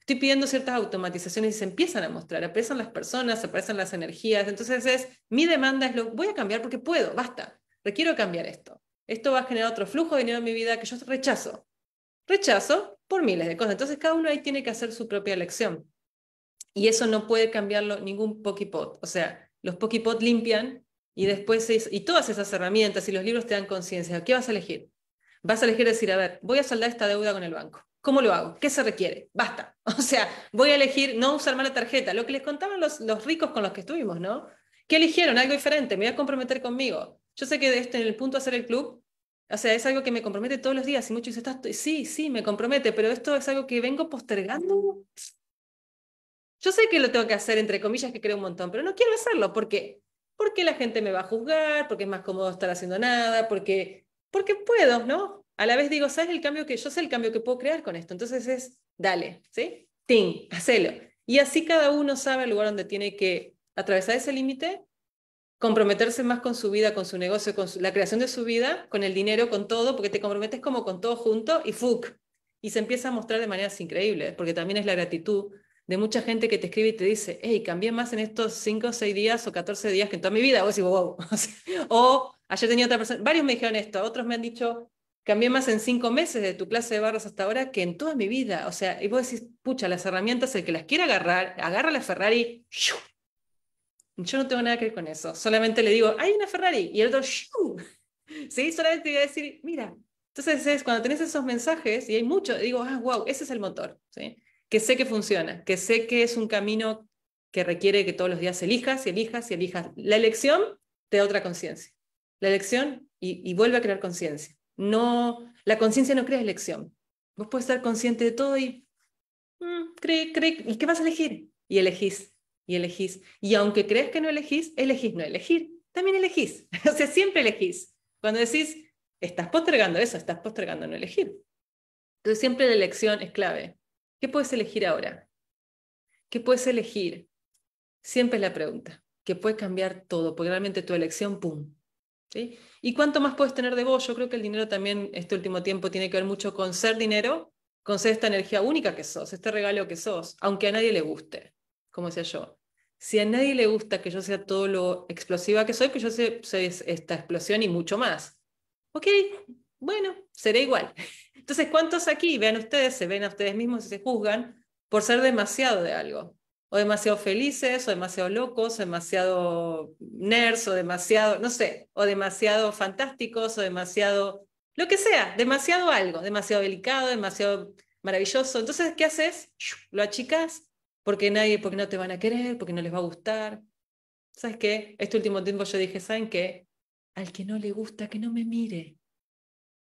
Estoy pidiendo ciertas automatizaciones y se empiezan a mostrar, aparecen las personas, aparecen las energías, entonces es, mi demanda es, lo voy a cambiar porque puedo, basta, requiero cambiar esto. Esto va a generar otro flujo de dinero en mi vida que yo rechazo. Rechazo por miles de cosas. Entonces cada uno ahí tiene que hacer su propia elección. Y eso no puede cambiarlo ningún Pokipot. O sea, los Pokipot limpian y después y todas esas herramientas y los libros te dan conciencia. ¿Qué vas a elegir? Vas a elegir decir, a ver, voy a saldar esta deuda con el banco. ¿Cómo lo hago? ¿Qué se requiere? Basta. O sea, voy a elegir no usar mala tarjeta. Lo que les contaban los, los ricos con los que estuvimos, ¿no? ¿Qué eligieron? Algo diferente. Me voy a comprometer conmigo. Yo sé que esto, en el punto de hacer el club, o sea, es algo que me compromete todos los días. Y muchos dicen, sí, sí, me compromete, pero esto es algo que vengo postergando yo sé que lo tengo que hacer, entre comillas, que creo un montón, pero no quiero hacerlo porque, porque la gente me va a juzgar, porque es más cómodo estar haciendo nada, porque, porque puedo, ¿no? A la vez digo, ¿sabes el cambio que yo sé el cambio que puedo crear con esto? Entonces es, dale, ¿sí? Ting, hacelo. Y así cada uno sabe el lugar donde tiene que atravesar ese límite, comprometerse más con su vida, con su negocio, con la creación de su vida, con el dinero, con todo, porque te comprometes como con todo junto y ¡fuck! Y se empieza a mostrar de maneras increíbles, porque también es la gratitud de mucha gente que te escribe y te dice, hey, cambié más en estos 5, 6 días o 14 días que en toda mi vida. O, decís, wow. o ayer tenía otra persona, varios me dijeron esto, otros me han dicho, cambié más en 5 meses de tu clase de barras hasta ahora que en toda mi vida. O sea, y vos decís, pucha, las herramientas, el que las quiera agarrar, agarra la Ferrari. ¡Shu! Yo no tengo nada que ver con eso. Solamente le digo, hay una Ferrari. Y el otro, ¡Shu! ¿Sí? Solamente voy a decir, mira. Entonces es cuando tenés esos mensajes y hay muchos, digo, ah, wow, ese es el motor. ¿sí? que sé que funciona, que sé que es un camino que requiere que todos los días elijas y elijas y elijas. La elección te da otra conciencia. La elección y, vuelve a crear conciencia. No, la conciencia no crea elección. Vos puedes estar consciente de todo y mm, cree, ¿y qué vas a elegir? Y elegís, y elegís. Y aunque creas que no elegís, elegís no elegir. También elegís. o sea, siempre elegís. Cuando decís, estás postergando eso, estás postergando no elegir. Entonces siempre la elección es clave. ¿Qué puedes elegir ahora? ¿Qué puedes elegir? Siempre es la pregunta, que puedes cambiar todo, porque realmente tu elección, ¡pum! ¿Y cuánto más puedes tener de vos? Yo creo que el dinero también, este último tiempo, tiene que ver mucho con ser dinero, con ser esta energía única que sos, este regalo que sos, aunque a nadie le guste, como sea yo. Si a nadie le gusta que yo sea todo lo explosiva que soy, que pues yo sea esta explosión y mucho más. Ok, bueno, será igual. Entonces, ¿cuántos aquí, vean ustedes, se ven a ustedes mismos y se juzgan por ser demasiado de algo? O demasiado felices, o demasiado locos, o demasiado nerds, o demasiado, no sé, o demasiado fantásticos, o demasiado, lo que sea, demasiado algo, demasiado delicado, demasiado maravilloso. Entonces, ¿qué haces? Lo achicas porque nadie, porque no te van a querer, porque no les va a gustar. ¿Sabes qué? Este último tiempo yo dije, ¿saben qué? Al que no le gusta, que no me mire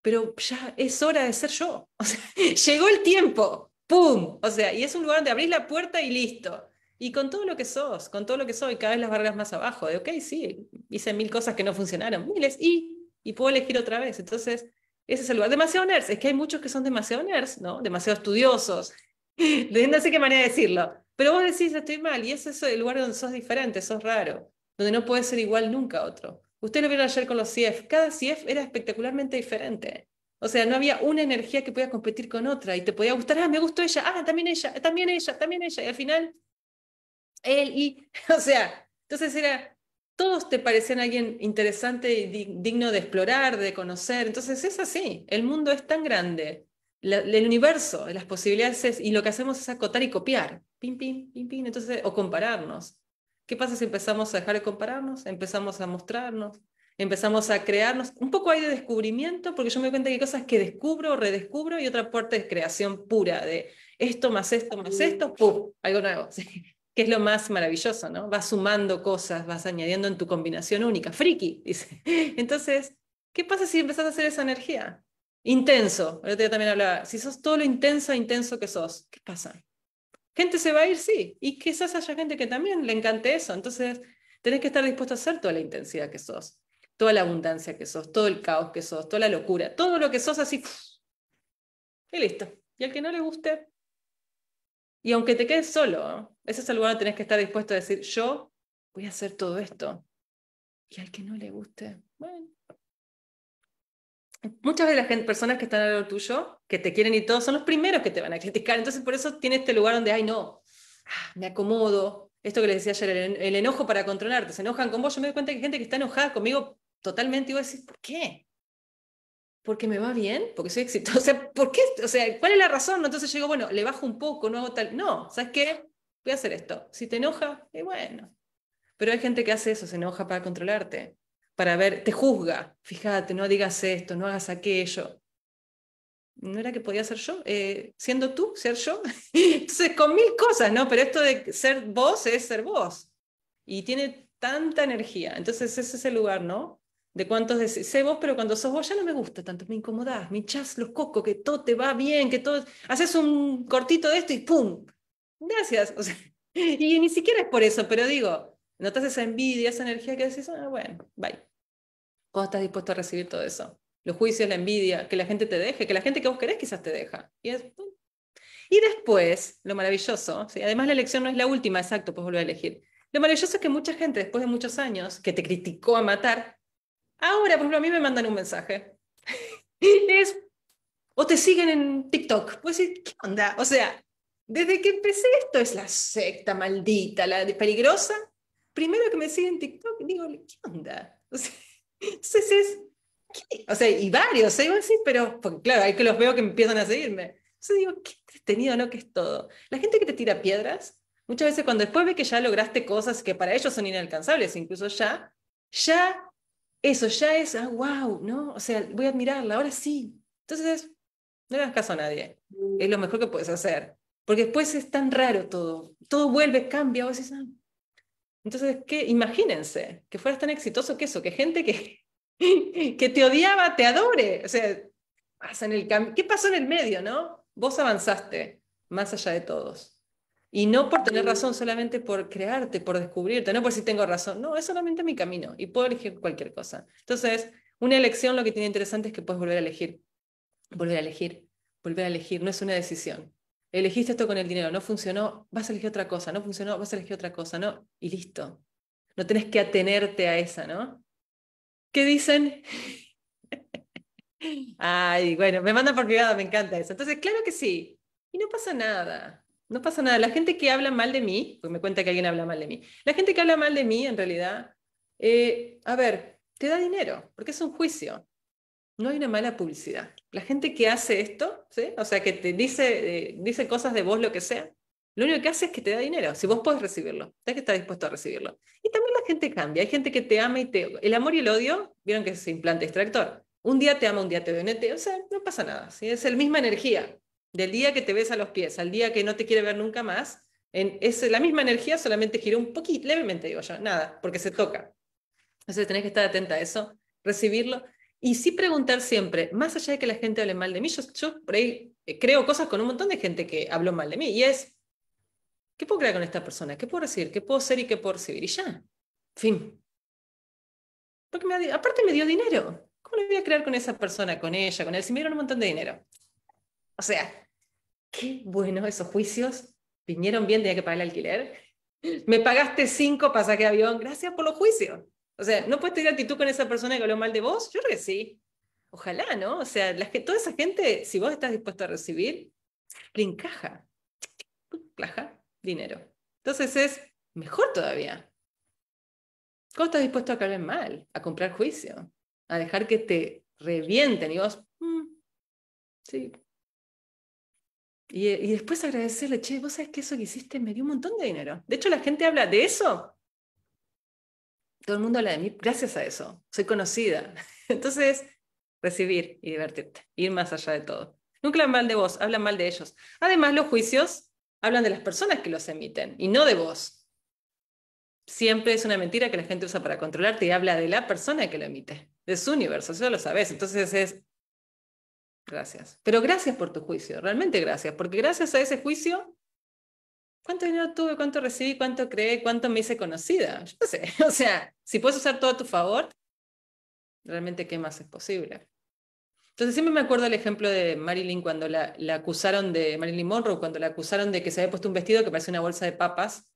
pero ya es hora de ser yo. O sea, llegó el tiempo, ¡pum! O sea, y es un lugar donde abrís la puerta y listo. Y con todo lo que sos, con todo lo que soy, cada vez las barreras más abajo, de, ok, sí, hice mil cosas que no funcionaron, miles, y, y puedo elegir otra vez. Entonces, ese es el lugar. Demasiado nerds, es que hay muchos que son demasiado nerds, ¿no? Demasiado estudiosos. no sé qué manera de decirlo. Pero vos decís, estoy mal, y ese es el lugar donde sos diferente, sos raro, donde no puedes ser igual nunca a otro. Ustedes lo vieron ayer con los CIEF. Cada CIEF era espectacularmente diferente. O sea, no había una energía que pudiera competir con otra y te podía gustar, ah, me gustó ella, ah, también ella, también ella, también ella. Y al final, él y, o sea, entonces era, todos te parecían alguien interesante y digno de explorar, de conocer. Entonces es así, el mundo es tan grande, el universo, las posibilidades y lo que hacemos es acotar y copiar, pim, pim, pim, pim, entonces, o compararnos. ¿Qué pasa si empezamos a dejar de compararnos? Empezamos a mostrarnos, empezamos a crearnos. Un poco hay de descubrimiento, porque yo me doy cuenta que hay cosas que descubro, redescubro, y otra parte es creación pura, de esto más esto más esto, Algo nuevo. que es lo más maravilloso, ¿no? Vas sumando cosas, vas añadiendo en tu combinación única. Friki, dice. Entonces, ¿qué pasa si empezás a hacer esa energía? Intenso. El también hablaba, si sos todo lo intenso, intenso que sos, ¿qué pasa? gente se va a ir, sí, y quizás haya gente que también le encante eso. Entonces, tenés que estar dispuesto a hacer toda la intensidad que sos, toda la abundancia que sos, todo el caos que sos, toda la locura, todo lo que sos así. Y listo. Y al que no le guste, y aunque te quedes solo, ese es el lugar donde tenés que estar dispuesto a decir, yo voy a hacer todo esto. Y al que no le guste, bueno, muchas de las personas que están a lo tuyo, que te quieren y todo, son los primeros que te van a criticar. Entonces, por eso tiene este lugar donde, ay, no, ah, me acomodo. Esto que les decía ayer, el, enojo para controlarte. Se enojan con vos. Yo me doy cuenta que hay gente que está enojada conmigo totalmente y vos decís, ¿por qué? ¿Porque me va bien? ¿Porque soy exitoso O sea, ¿por qué? O sea, ¿cuál es la razón? Entonces llego bueno, le bajo un poco, no hago tal. No, ¿sabes qué? Voy a hacer esto. Si te enoja, y eh, bueno. Pero hay gente que hace eso, se enoja para controlarte para ver, te juzga, fíjate, no digas esto, no hagas aquello. No era que podía ser yo, eh, siendo tú, ser yo. Entonces, con mil cosas, ¿no? Pero esto de ser vos es ser vos. Y tiene tanta energía. Entonces, ese es el lugar, ¿no? De cuántos decís, sé vos, pero cuando sos vos ya no me gusta tanto, me incomodas, me hinchás los cocos, que todo te va bien, que todo. Haces un cortito de esto y ¡pum! Gracias. O sea, y ni siquiera es por eso, pero digo, Notas esa envidia, esa energía que decís, ah, bueno, bye. ¿Cómo estás dispuesto a recibir todo eso? Los juicios, la envidia, que la gente te deje, que la gente que vos querés quizás te deja. Y, después, lo maravilloso, además la elección no es la última, exacto, pues volver a elegir. Lo maravilloso es que mucha gente, después de muchos años, que te criticó a matar, ahora, por ejemplo, a mí me mandan un mensaje. o te siguen en TikTok. Pues, ¿qué onda? O sea, desde que empecé esto es la secta maldita, la peligrosa, primero que me siguen en TikTok, digo, ¿qué onda? O sea, entonces es, O sea, y varios, ¿eh? así, pero porque, claro, hay que los veo que empiezan a seguirme. Entonces digo, qué entretenido, ¿no? Que es todo. La gente que te tira piedras, muchas veces cuando después ve que ya lograste cosas que para ellos son inalcanzables, incluso ya, ya, eso ya es, ah, wow, ¿no? O sea, voy a admirarla, ahora sí. Entonces, no le das caso a nadie. Es lo mejor que puedes hacer. Porque después es tan raro todo. Todo vuelve, cambia, vos decís, ah, entonces, imagínense que fueras tan exitoso que eso, que gente que, que te odiaba te adore. O sea, el ¿qué pasó en el medio, no? Vos avanzaste más allá de todos. Y no por tener razón, solamente por crearte, por descubrirte, no por si tengo razón. No, es solamente mi camino y puedo elegir cualquier cosa. Entonces, una elección lo que tiene interesante es que puedes volver a elegir, volver a elegir, volver a elegir. No es una decisión, elegiste esto con el dinero, no funcionó, vas a elegir otra cosa, no funcionó, vas a elegir otra cosa, ¿no? Y listo. No tenés que atenerte a esa, ¿no? ¿Qué dicen? Ay, bueno, me mandan por privado, me encanta eso. Entonces, claro que sí. Y no pasa nada. No pasa nada. La gente que habla mal de mí, porque me cuenta que alguien habla mal de mí, la gente que habla mal de mí, en realidad, eh, a ver, te da dinero, porque es un juicio no hay una mala publicidad. La gente que hace esto, ¿sí? o sea, que te dice, eh, dice cosas de vos, lo que sea, lo único que hace es que te da dinero, si vos podés recibirlo, tenés que estar dispuesto a recibirlo. Y también la gente cambia, hay gente que te ama y te... El amor y el odio, vieron que se implanta extractor. Un día te ama, un día te donete, o sea, no pasa nada, es la misma energía. Del día que te ves a los pies, al día que no te quiere ver nunca más, es la misma energía, solamente gira un poquito, levemente digo yo, nada, porque se toca. Entonces tenés que estar atenta a eso, recibirlo y sí preguntar siempre, más allá de que la gente hable mal de mí, yo, por ahí eh, creo cosas con un montón de gente que habló mal de mí. Y es, ¿qué puedo crear con esta persona? ¿Qué puedo recibir? ¿Qué puedo ser y qué puedo recibir? Y ya. Fin. Porque me, aparte me dio dinero. ¿Cómo lo voy a crear con esa persona, con ella, con él? Si me dieron un montón de dinero. O sea, qué bueno esos juicios. Vinieron bien, tenía que pagar el alquiler. Me pagaste cinco pasajes de avión. Gracias por los juicios. O sea, ¿no puedes tener actitud con esa persona que habló mal de vos? Yo creo que sí. Ojalá, ¿no? O sea, la, toda esa gente, si vos estás dispuesto a recibir, le encaja. Encaja dinero. Entonces es mejor todavía. ¿Cómo estás dispuesto a que mal? A comprar juicio. A dejar que te revienten y vos, mm, sí. Y, y después agradecerle, che, vos sabes que eso que hiciste me dio un montón de dinero. De hecho, la gente habla de eso todo el mundo habla de mí gracias a eso, soy conocida. Entonces, recibir y divertirte, ir más allá de todo. Nunca hablan mal de vos, hablan mal de ellos. Además, los juicios hablan de las personas que los emiten y no de vos. Siempre es una mentira que la gente usa para controlarte y habla de la persona que lo emite, de su universo, eso lo sabes. Entonces es, gracias. Pero gracias por tu juicio, realmente gracias, porque gracias a ese juicio ¿cuánto dinero tuve? ¿Cuánto recibí? ¿Cuánto creé? ¿Cuánto me hice conocida? Yo no sé. O sea, si puedes usar todo a tu favor, realmente qué más es posible. Entonces siempre me acuerdo el ejemplo de Marilyn cuando la, acusaron de Marilyn Monroe, cuando la acusaron de que se había puesto un vestido que parecía una bolsa de papas,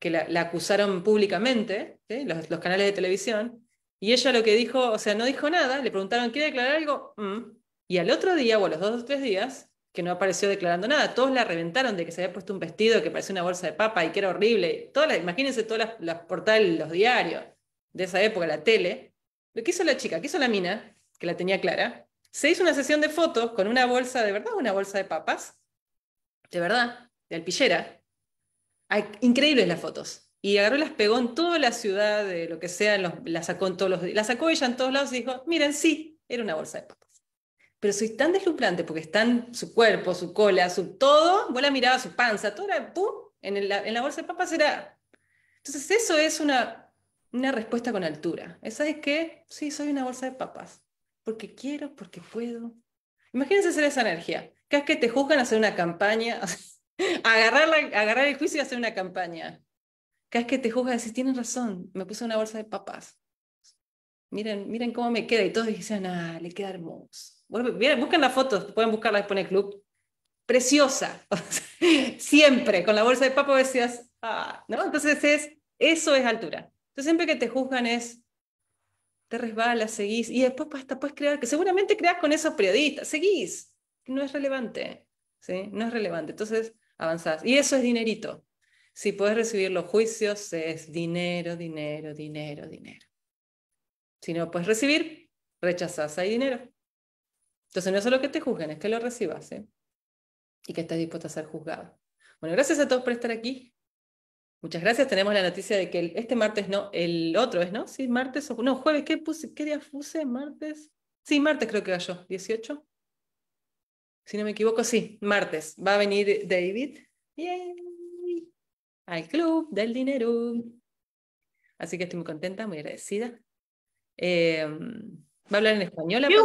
que la, acusaron públicamente, los, canales de televisión, y ella lo que dijo, o sea, no dijo nada, le preguntaron, ¿quiere declarar algo? Mm. Y al otro día, o a los dos o tres días, que no apareció declarando nada. Todos la reventaron de que se había puesto un vestido que parecía una bolsa de papa y que era horrible. Todas imagínense todas los portales, los diarios de esa época, la tele. Lo que hizo la chica, que hizo la mina, que la tenía clara, se hizo una sesión de fotos con una bolsa, de verdad, una bolsa de papas, de verdad, de alpillera. increíbles las fotos. Y agarró las pegó en toda la ciudad, de lo que sea, la las sacó en todos sacó ella en todos lados y dijo, miren, sí, era una bolsa de papas pero soy tan deslumbrante porque están su cuerpo, su cola, su todo, vos la mirabas, su panza, todo era En, la bolsa de papas era... Entonces eso es una, respuesta con altura. Esa es que, sí, soy una bolsa de papas, porque quiero, porque puedo. Imagínense hacer esa energía. Cada es que te juzgan hacer una campaña, agarrar, agarrar el juicio y hacer una campaña. Cada es que te juzgan, Si tienes razón, me puse una bolsa de papas. Miren, miren cómo me queda. Y todos dicen, ah, le queda hermoso Buscan busquen las fotos, pueden buscarlas después el club. Preciosa, siempre, con la bolsa de papo decías, ah, ¿no? Entonces es, eso es altura. Entonces siempre que te juzgan es, te resbalas, seguís, y después hasta puedes crear, que seguramente creas con esos periodistas, seguís, no es relevante, ¿sí? No es relevante, entonces avanzás. Y eso es dinerito. Si puedes recibir los juicios, es dinero, dinero, dinero, dinero. Si no puedes recibir, rechazás, hay dinero. Entonces no es solo que te juzguen, es que lo recibas ¿eh? y que estés dispuesto a ser juzgado. Bueno, gracias a todos por estar aquí. Muchas gracias. Tenemos la noticia de que este martes no, el otro es, ¿no? Sí, martes o no, jueves. ¿Qué, día puse? ¿Martes? Sí, martes creo que yo 18. Si no me equivoco, sí, martes. Va a venir David. ¡Yay! Al Club del Dinero. Así que estoy muy contenta, muy agradecida. Eh, ¿Va a hablar en español aparte?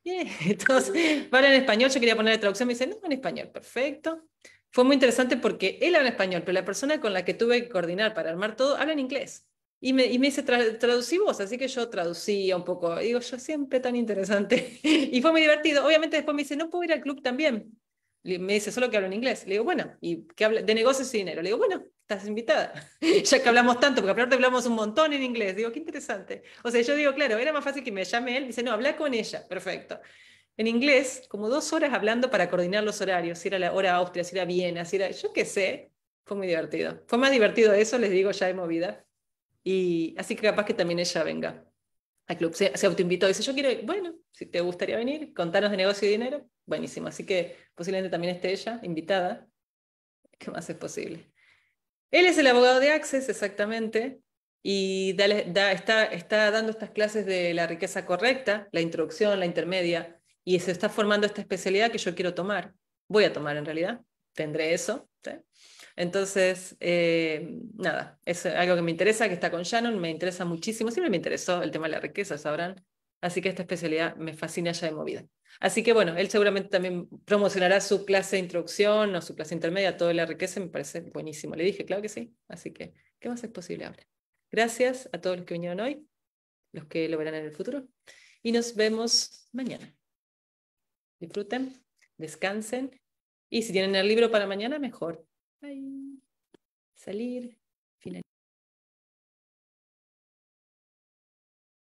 Entonces, habla en español, yo quería poner la traducción, me dice, no, en español, perfecto. Fue muy interesante porque él habla español, pero la persona con la que tuve que coordinar para armar todo habla en inglés. Y me, y me dice, traducí vos, así que yo traducía un poco. digo, yo siempre tan interesante. y fue muy divertido. Obviamente después me dice, no puedo ir al club también me dice, solo que hablo en inglés. Le digo, bueno, ¿y qué habla? De negocios y dinero. Le digo, bueno, estás invitada. ya que hablamos tanto, porque a aparte hablamos un montón en inglés. Digo, qué interesante. O sea, yo digo, claro, era más fácil que me llame él. Dice, no, habla con ella. Perfecto. En inglés, como dos horas hablando para coordinar los horarios. Si era la hora Austria, si era Viena, si era. Yo qué sé. Fue muy divertido. Fue más divertido eso, les digo, ya de movida. Y así que capaz que también ella venga al club. Se, se autoinvitó, dice, yo quiero Bueno, si te gustaría venir, contarnos de negocio y dinero. Buenísimo. Así que posiblemente también esté ella invitada. que más es posible? Él es el abogado de Access, exactamente, y está, está dando estas clases de la riqueza correcta, la introducción, la intermedia, y se está formando esta especialidad que yo quiero tomar. Voy a tomar en realidad, tendré eso. ¿sí? Entonces, eh, nada, es algo que me interesa, que está con Shannon, me interesa muchísimo, siempre me interesó el tema de la riqueza, sabrán. Así que esta especialidad me fascina ya de movida. Así que bueno, él seguramente también promocionará su clase de introducción o su clase intermedia, todo la riqueza, me parece buenísimo. Le dije, claro que sí. Así que, ¿qué más es posible ahora? Gracias a todos los que vinieron hoy, los que lo verán en el futuro. Y nos vemos mañana. Disfruten, descansen. Y si tienen el libro para mañana, mejor. Bye. Salir, finalizar.